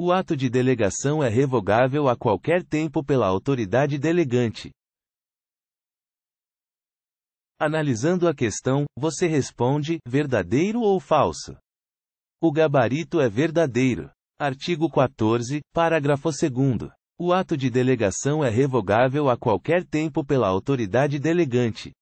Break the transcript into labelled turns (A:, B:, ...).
A: O ato de delegação é revogável a qualquer tempo pela autoridade delegante. Analisando a questão, você responde: verdadeiro ou falso? O gabarito é verdadeiro. Artigo 14, parágrafo 2. O ato de delegação é revogável a qualquer tempo pela autoridade delegante.